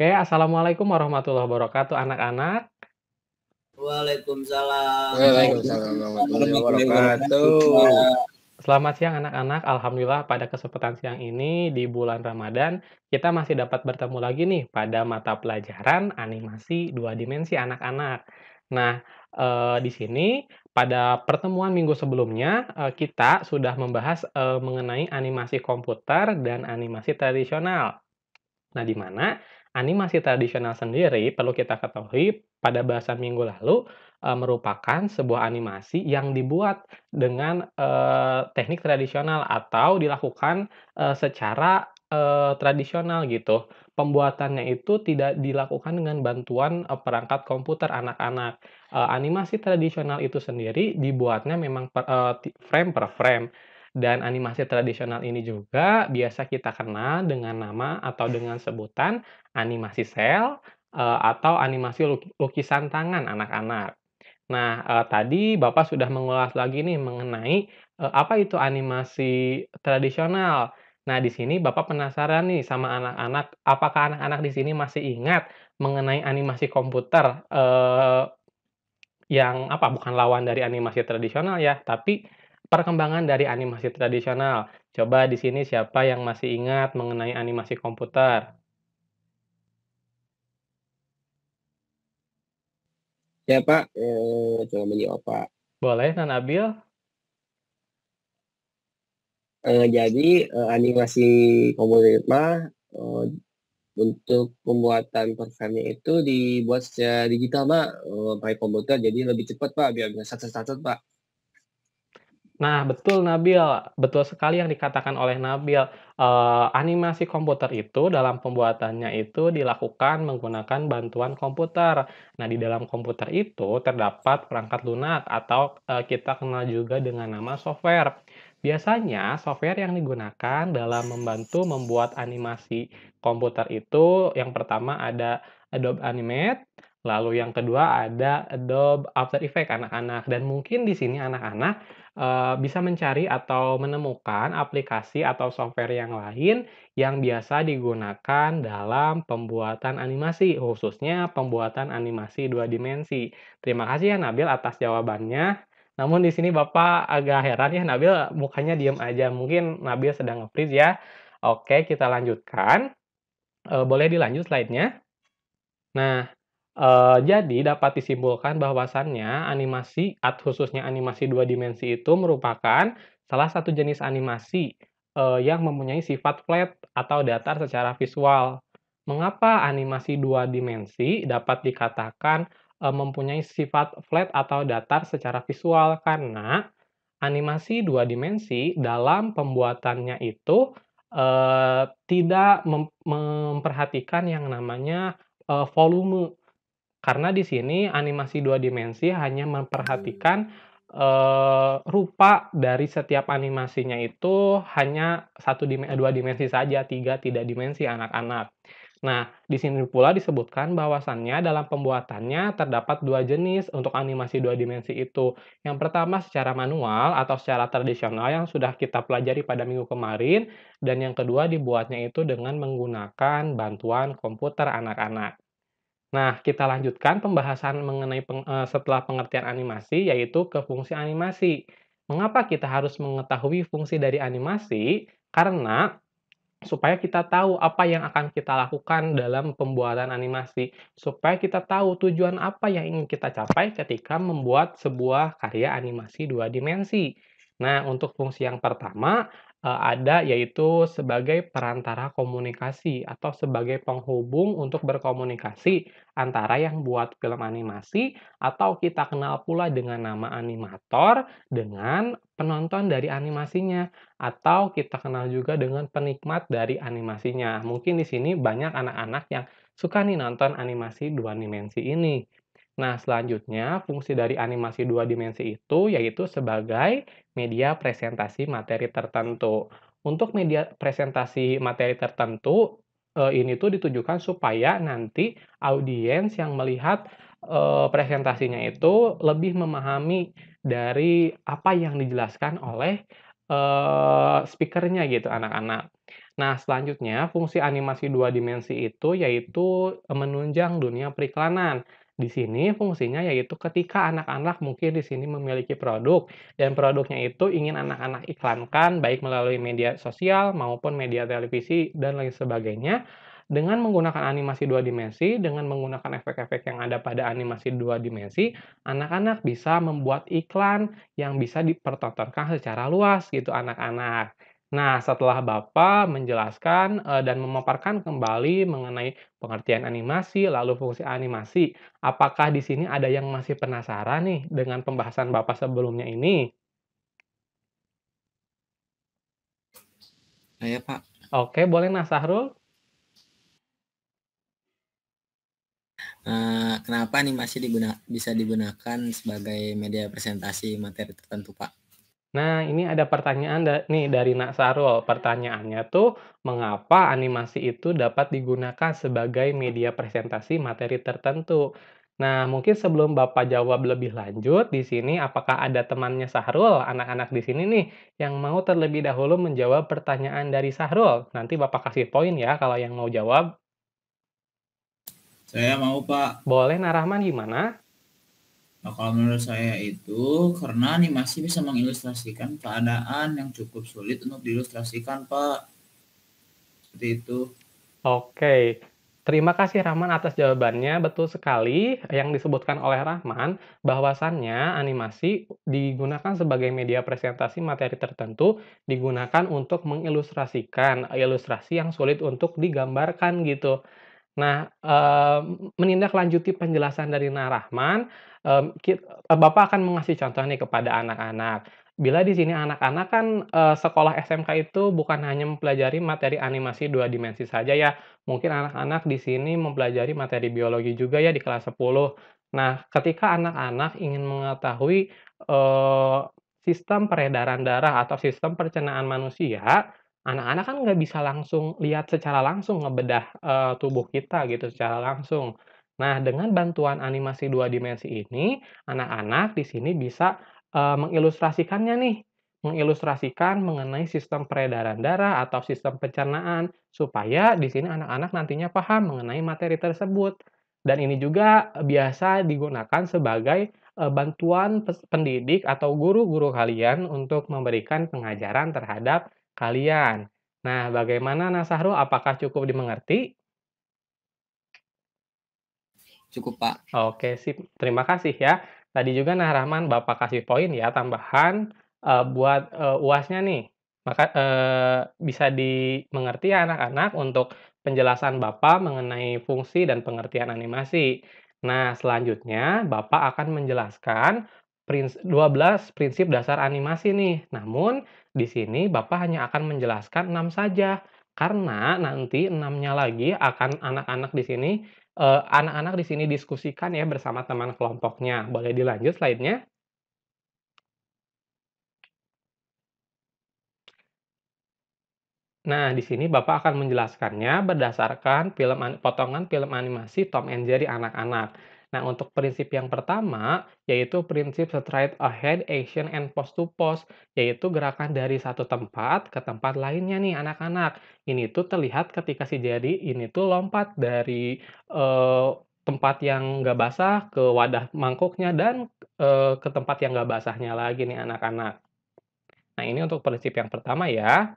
Oke, assalamualaikum warahmatullahi wabarakatuh anak-anak. Waalaikumsalam. Waalaikumsalam warahmatullahi wabarakatuh. Selamat siang anak-anak. Alhamdulillah pada kesempatan siang ini di bulan Ramadan kita masih dapat bertemu lagi nih pada mata pelajaran animasi dua dimensi anak-anak. Nah, eh, di sini pada pertemuan minggu sebelumnya eh, kita sudah membahas eh, mengenai animasi komputer dan animasi tradisional. Nah, di mana Animasi tradisional sendiri perlu kita ketahui pada bahasa minggu lalu e, merupakan sebuah animasi yang dibuat dengan e, teknik tradisional atau dilakukan e, secara e, tradisional gitu. Pembuatannya itu tidak dilakukan dengan bantuan e, perangkat komputer anak-anak. E, animasi tradisional itu sendiri dibuatnya memang per, e, frame per frame dan animasi tradisional ini juga biasa kita kenal dengan nama atau dengan sebutan animasi sel eh, atau animasi lukisan tangan anak-anak. Nah, eh, tadi Bapak sudah mengulas lagi nih mengenai eh, apa itu animasi tradisional. Nah, di sini Bapak penasaran nih sama anak-anak, apakah anak-anak di sini masih ingat mengenai animasi komputer eh, yang apa bukan lawan dari animasi tradisional ya, tapi perkembangan dari animasi tradisional. Coba di sini siapa yang masih ingat mengenai animasi komputer? Ya Pak, eh, coba menjawab Pak. Boleh, Nanabil? Abil? Eh, jadi eh, animasi komputer mah eh, untuk pembuatan programnya itu dibuat secara digital Pak, eh, pakai komputer jadi lebih cepat Pak, biar bisa satu-satu Pak. Nah, betul Nabil, betul sekali yang dikatakan oleh Nabil. Eh, animasi komputer itu dalam pembuatannya itu dilakukan menggunakan bantuan komputer. Nah, di dalam komputer itu terdapat perangkat lunak atau eh, kita kenal juga dengan nama software. Biasanya software yang digunakan dalam membantu membuat animasi komputer itu yang pertama ada Adobe Animate, lalu yang kedua ada Adobe After Effects anak-anak dan mungkin di sini anak-anak Eh, bisa mencari atau menemukan aplikasi atau software yang lain yang biasa digunakan dalam pembuatan animasi, khususnya pembuatan animasi dua dimensi. Terima kasih ya Nabil atas jawabannya. Namun di sini Bapak agak heran ya Nabil mukanya diem aja. Mungkin Nabil sedang nge-freeze ya. Oke, kita lanjutkan. E, boleh dilanjut slide-nya. Nah, E, jadi dapat disimpulkan bahwasannya animasi, at khususnya animasi dua dimensi itu merupakan salah satu jenis animasi e, yang mempunyai sifat flat atau datar secara visual. Mengapa animasi dua dimensi dapat dikatakan e, mempunyai sifat flat atau datar secara visual? Karena animasi dua dimensi dalam pembuatannya itu e, tidak mem memperhatikan yang namanya e, volume karena di sini animasi dua dimensi hanya memperhatikan uh, rupa dari setiap animasinya itu hanya satu dim dua dimensi saja, tiga tidak dimensi anak-anak. Nah, di sini pula disebutkan bahwasannya dalam pembuatannya terdapat dua jenis untuk animasi dua dimensi itu. Yang pertama secara manual atau secara tradisional yang sudah kita pelajari pada minggu kemarin, dan yang kedua dibuatnya itu dengan menggunakan bantuan komputer anak-anak. Nah, kita lanjutkan pembahasan mengenai peng, uh, setelah pengertian animasi, yaitu ke fungsi animasi. Mengapa kita harus mengetahui fungsi dari animasi? Karena supaya kita tahu apa yang akan kita lakukan dalam pembuatan animasi, supaya kita tahu tujuan apa yang ingin kita capai ketika membuat sebuah karya animasi dua dimensi. Nah, untuk fungsi yang pertama, Eh, ada yaitu sebagai perantara komunikasi atau sebagai penghubung untuk berkomunikasi antara yang buat film animasi atau kita kenal pula dengan nama animator dengan penonton dari animasinya atau kita kenal juga dengan penikmat dari animasinya. Mungkin di sini banyak anak-anak yang suka nih nonton animasi dua dimensi ini. Nah, selanjutnya fungsi dari animasi dua dimensi itu yaitu sebagai media presentasi materi tertentu. Untuk media presentasi materi tertentu, eh, ini tuh ditujukan supaya nanti audiens yang melihat eh, presentasinya itu lebih memahami dari apa yang dijelaskan oleh eh, speakernya gitu anak-anak. Nah, selanjutnya fungsi animasi dua dimensi itu yaitu menunjang dunia periklanan. Di sini fungsinya yaitu ketika anak-anak mungkin di sini memiliki produk dan produknya itu ingin anak-anak iklankan baik melalui media sosial maupun media televisi dan lain sebagainya dengan menggunakan animasi dua dimensi, dengan menggunakan efek-efek yang ada pada animasi dua dimensi, anak-anak bisa membuat iklan yang bisa dipertontonkan secara luas gitu anak-anak. Nah, setelah Bapak menjelaskan eh, dan memaparkan kembali mengenai pengertian animasi, lalu fungsi animasi, apakah di sini ada yang masih penasaran nih dengan pembahasan Bapak sebelumnya ini? Saya, Pak. Oke, boleh Nah Sahrul? Eh, kenapa animasi diguna bisa digunakan sebagai media presentasi materi tertentu, Pak? Nah, ini ada pertanyaan da nih dari Nak Sarul. Pertanyaannya tuh, mengapa animasi itu dapat digunakan sebagai media presentasi materi tertentu? Nah, mungkin sebelum Bapak jawab lebih lanjut, di sini apakah ada temannya Sahrul, anak-anak di sini nih, yang mau terlebih dahulu menjawab pertanyaan dari Sahrul? Nanti Bapak kasih poin ya kalau yang mau jawab. Saya mau, Pak. Boleh, Narahman gimana? Nah, kalau menurut saya itu karena animasi bisa mengilustrasikan keadaan yang cukup sulit untuk diilustrasikan, Pak. Seperti itu. Oke. Terima kasih Rahman atas jawabannya. Betul sekali yang disebutkan oleh Rahman bahwasannya animasi digunakan sebagai media presentasi materi tertentu digunakan untuk mengilustrasikan ilustrasi yang sulit untuk digambarkan gitu. Nah, menindaklanjuti penjelasan dari Narahman, eh, Bapak akan mengasih contoh nih kepada anak-anak. Bila di sini anak-anak kan eh, sekolah SMK itu bukan hanya mempelajari materi animasi dua dimensi saja ya. Mungkin anak-anak di sini mempelajari materi biologi juga ya di kelas 10. Nah, ketika anak-anak ingin mengetahui eh, sistem peredaran darah atau sistem percenaan manusia, anak-anak kan nggak bisa langsung lihat secara langsung ngebedah uh, tubuh kita gitu secara langsung. Nah, dengan bantuan animasi dua dimensi ini, anak-anak di sini bisa uh, mengilustrasikannya nih, mengilustrasikan mengenai sistem peredaran darah atau sistem pencernaan supaya di sini anak-anak nantinya paham mengenai materi tersebut. Dan ini juga biasa digunakan sebagai bantuan pendidik atau guru-guru kalian untuk memberikan pengajaran terhadap kalian. Nah, bagaimana Nasahru? Apakah cukup dimengerti? Cukup, Pak. Oke, sip. Terima kasih ya. Tadi juga nah Rahman Bapak kasih poin ya tambahan uh, buat uh, UASnya nih. Maka uh, bisa dimengerti anak ya, anak-anak untuk penjelasan Bapak mengenai fungsi dan pengertian animasi. Nah, selanjutnya Bapak akan menjelaskan 12 prinsip dasar animasi nih. Namun, di sini Bapak hanya akan menjelaskan 6 saja karena nanti 6-nya lagi akan anak-anak di sini eh, anak-anak eh, di sini diskusikan ya bersama teman kelompoknya. Boleh dilanjut slide-nya? Nah, di sini Bapak akan menjelaskannya berdasarkan film potongan film animasi Tom and Jerry anak-anak. Nah, untuk prinsip yang pertama, yaitu prinsip straight ahead action and post to post, yaitu gerakan dari satu tempat ke tempat lainnya nih anak-anak. Ini tuh terlihat ketika si jari ini tuh lompat dari uh, tempat yang nggak basah ke wadah mangkuknya dan uh, ke tempat yang nggak basahnya lagi nih anak-anak. Nah, ini untuk prinsip yang pertama ya.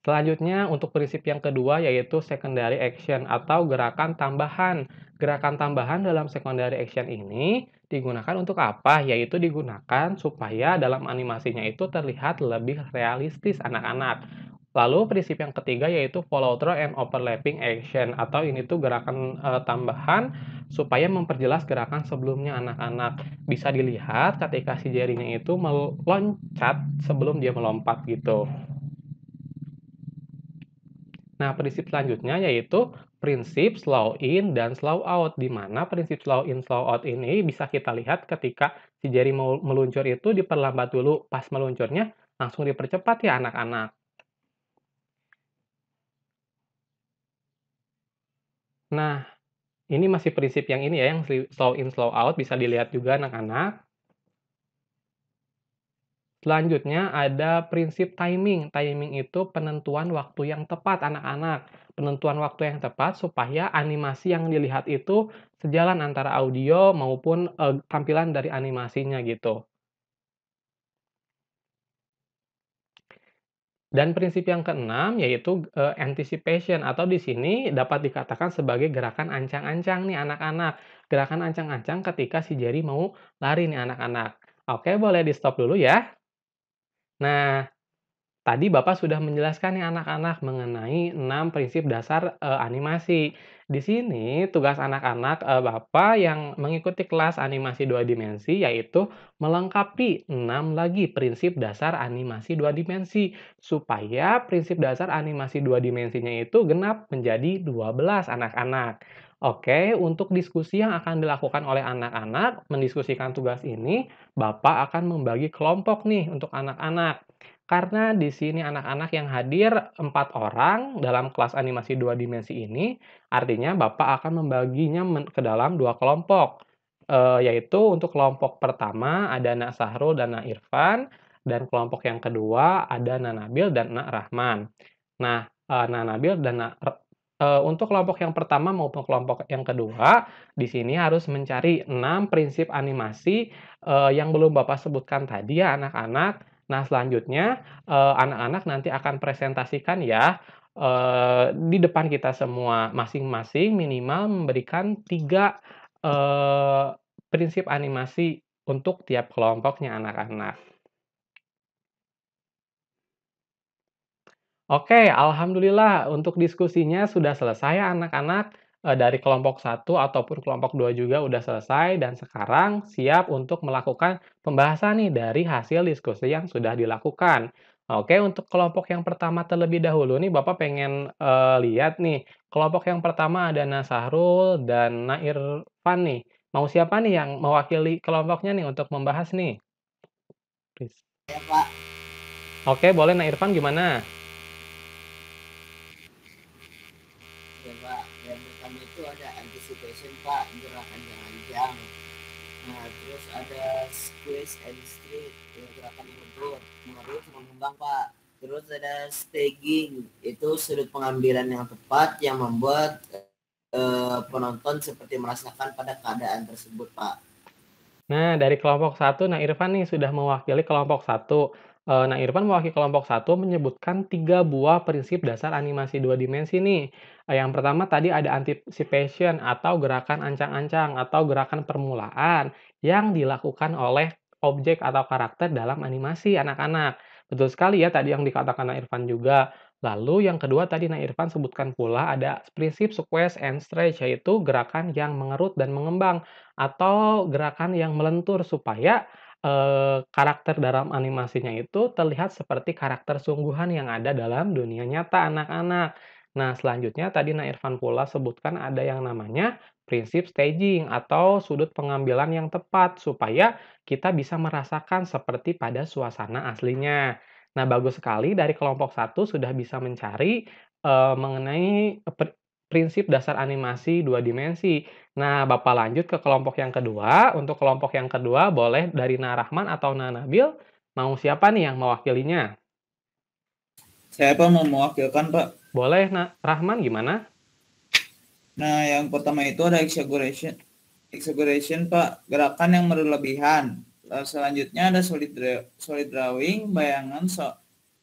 Selanjutnya, untuk prinsip yang kedua yaitu secondary action atau gerakan tambahan. Gerakan tambahan dalam secondary action ini digunakan untuk apa? Yaitu digunakan supaya dalam animasinya itu terlihat lebih realistis anak-anak. Lalu prinsip yang ketiga yaitu follow through and overlapping action atau ini tuh gerakan e, tambahan supaya memperjelas gerakan sebelumnya anak-anak. Bisa dilihat ketika si jarinya itu meloncat sebelum dia melompat gitu. Nah, prinsip selanjutnya yaitu prinsip slow in dan slow out, di mana prinsip slow in, slow out ini bisa kita lihat ketika si jari meluncur itu diperlambat dulu pas meluncurnya, langsung dipercepat ya anak-anak. Nah, ini masih prinsip yang ini ya, yang slow in, slow out, bisa dilihat juga anak-anak. Selanjutnya ada prinsip timing. Timing itu penentuan waktu yang tepat anak-anak. Penentuan waktu yang tepat supaya animasi yang dilihat itu sejalan antara audio maupun uh, tampilan dari animasinya gitu. Dan prinsip yang keenam yaitu uh, anticipation atau di sini dapat dikatakan sebagai gerakan ancang-ancang nih anak-anak. Gerakan ancang-ancang ketika si Jerry mau lari nih anak-anak. Oke, boleh di stop dulu ya. Nah, tadi Bapak sudah menjelaskan nih anak-anak mengenai enam prinsip dasar e, animasi. Di sini tugas anak-anak e, Bapak yang mengikuti kelas animasi dua dimensi yaitu melengkapi enam lagi prinsip dasar animasi dua dimensi supaya prinsip dasar animasi dua dimensinya itu genap menjadi 12 anak-anak. Oke, untuk diskusi yang akan dilakukan oleh anak-anak mendiskusikan tugas ini, Bapak akan membagi kelompok nih untuk anak-anak. Karena di sini anak-anak yang hadir empat orang dalam kelas animasi dua dimensi ini, artinya Bapak akan membaginya ke dalam dua kelompok. E, yaitu untuk kelompok pertama ada Nak Sahrul dan Nak Irfan, dan kelompok yang kedua ada Nak Nabil dan Nak Rahman. Nah, Nah Nabil dan Eh, untuk kelompok yang pertama maupun kelompok yang kedua, di sini harus mencari enam prinsip animasi eh, yang belum Bapak sebutkan tadi ya anak-anak. Nah, selanjutnya eh, anak-anak nanti akan presentasikan ya di depan kita semua masing-masing minimal memberikan tiga prinsip animasi untuk tiap kelompoknya anak-anak. Oke, alhamdulillah untuk diskusinya sudah selesai anak-anak eh, dari kelompok 1 ataupun kelompok 2 juga sudah selesai dan sekarang siap untuk melakukan pembahasan nih dari hasil diskusi yang sudah dilakukan. Oke, untuk kelompok yang pertama terlebih dahulu nih Bapak pengen uh, lihat nih. Kelompok yang pertama ada Nasahrul dan Nairfan nih. Mau siapa nih yang mewakili kelompoknya nih untuk membahas nih? Please. Ya, Pak. Oke, boleh Nairfan gimana? itu ada anticipation pak gerakan yang nah terus ada squeeze and straight ya, gerakan mengebor mengebor sama mengembang pak terus ada staging itu sudut pengambilan yang tepat yang membuat uh, penonton seperti merasakan pada keadaan tersebut pak Nah, dari kelompok satu, nah Irfan nih sudah mewakili kelompok satu. Eh, nah, Irfan mewakili kelompok satu menyebutkan tiga buah prinsip dasar animasi dua dimensi nih. Eh, yang pertama tadi ada anticipation atau gerakan ancang-ancang atau gerakan permulaan yang dilakukan oleh objek atau karakter dalam animasi anak-anak. Betul sekali ya tadi yang dikatakan nah Irfan juga. Lalu yang kedua tadi Nah Irfan sebutkan pula ada prinsip sequence and stretch yaitu gerakan yang mengerut dan mengembang atau gerakan yang melentur supaya karakter dalam animasinya itu terlihat seperti karakter sungguhan yang ada dalam dunia nyata anak-anak. Nah, selanjutnya tadi Nah Irfan pula sebutkan ada yang namanya prinsip staging atau sudut pengambilan yang tepat supaya kita bisa merasakan seperti pada suasana aslinya. Nah, bagus sekali dari kelompok satu sudah bisa mencari uh, mengenai prinsip dasar animasi dua dimensi. Nah, Bapak lanjut ke kelompok yang kedua. Untuk kelompok yang kedua, boleh dari Narahman atau Nanabil. Mau siapa nih yang mewakilinya? Saya mau mewakilkan Pak. Boleh, nah, Rahman gimana? Nah, yang pertama itu ada exaggeration. Exaggeration Pak, gerakan yang berlebihan. Selanjutnya ada solid, solid drawing, bayangan so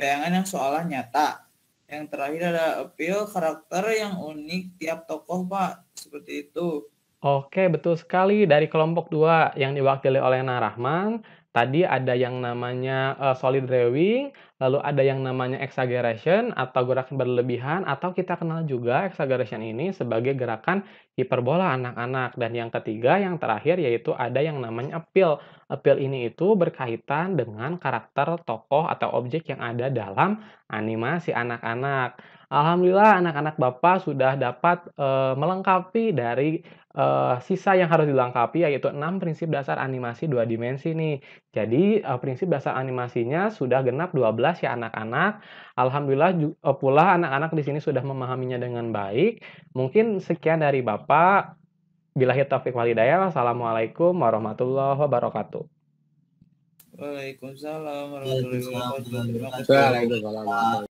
bayangan yang seolah nyata yang terakhir ada appeal karakter yang unik tiap tokoh, Pak. Seperti itu. Oke, betul sekali. Dari kelompok dua yang diwakili oleh Narahman, tadi ada yang namanya uh, solid drawing, lalu ada yang namanya exaggeration atau gerakan berlebihan atau kita kenal juga exaggeration ini sebagai gerakan hiperbola anak-anak dan yang ketiga yang terakhir yaitu ada yang namanya appeal appeal ini itu berkaitan dengan karakter tokoh atau objek yang ada dalam animasi anak-anak Alhamdulillah anak-anak Bapak sudah dapat e, melengkapi dari e, sisa yang harus dilengkapi yaitu 6 prinsip dasar animasi dua dimensi nih. Jadi e, prinsip dasar animasinya sudah genap 12 ya anak-anak. Alhamdulillah e, pula anak-anak di sini sudah memahaminya dengan baik. Mungkin sekian dari Bapak. Bilahi taufik walidaya. Wassalamualaikum warahmatullahi wabarakatuh. Waalaikumsalam warahmatullahi wabarakatuh.